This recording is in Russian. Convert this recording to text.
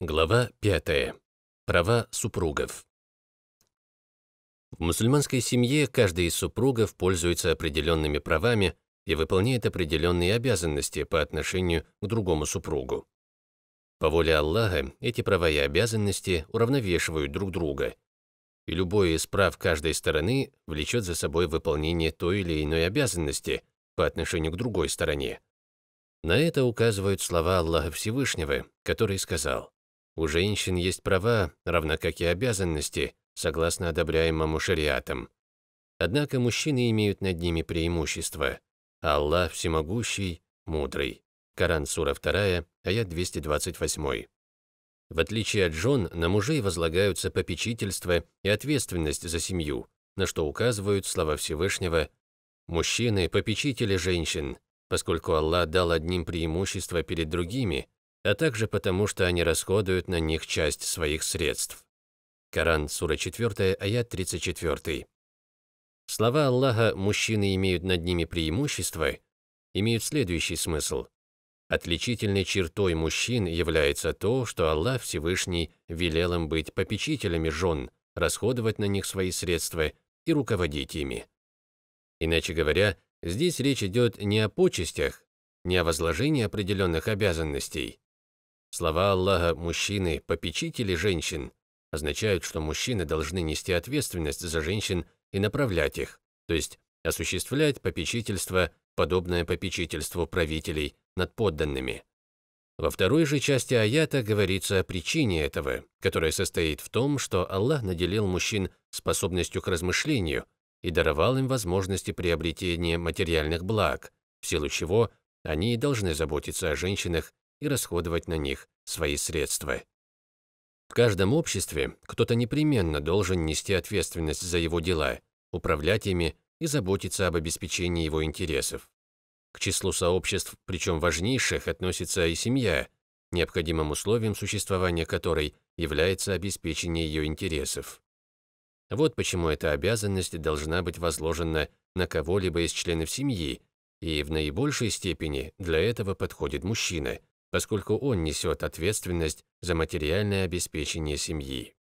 Глава 5. Права супругов. В мусульманской семье каждый из супругов пользуется определенными правами и выполняет определенные обязанности по отношению к другому супругу. По воле Аллаха эти права и обязанности уравновешивают друг друга, и любое из прав каждой стороны влечет за собой выполнение той или иной обязанности по отношению к другой стороне. На это указывают слова Аллаха Всевышнего, который сказал у женщин есть права, равно как и обязанности, согласно одобряемому шариатам. Однако мужчины имеют над ними преимущество. Аллах всемогущий, мудрый. Коран, сура 2, аят 228. В отличие от жен, на мужей возлагаются попечительство и ответственность за семью, на что указывают слова Всевышнего «Мужчины – попечители женщин, поскольку Аллах дал одним преимущество перед другими, а также потому, что они расходуют на них часть своих средств. Коран, сура 4, аят 34. Слова Аллаха «мужчины имеют над ними преимущество» имеют следующий смысл. Отличительной чертой мужчин является то, что Аллах Всевышний велел им быть попечителями жен, расходовать на них свои средства и руководить ими. Иначе говоря, здесь речь идет не о почестях, не о возложении определенных обязанностей, Слова Аллаха «мужчины, попечители женщин» означают, что мужчины должны нести ответственность за женщин и направлять их, то есть осуществлять попечительство, подобное попечительству правителей над подданными. Во второй же части аята говорится о причине этого, которая состоит в том, что Аллах наделил мужчин способностью к размышлению и даровал им возможности приобретения материальных благ, в силу чего они и должны заботиться о женщинах и расходовать на них свои средства. В каждом обществе кто-то непременно должен нести ответственность за его дела, управлять ими и заботиться об обеспечении его интересов. К числу сообществ, причем важнейших, относится и семья, необходимым условием существования которой является обеспечение ее интересов. Вот почему эта обязанность должна быть возложена на кого-либо из членов семьи, и в наибольшей степени для этого подходит мужчина, поскольку он несет ответственность за материальное обеспечение семьи.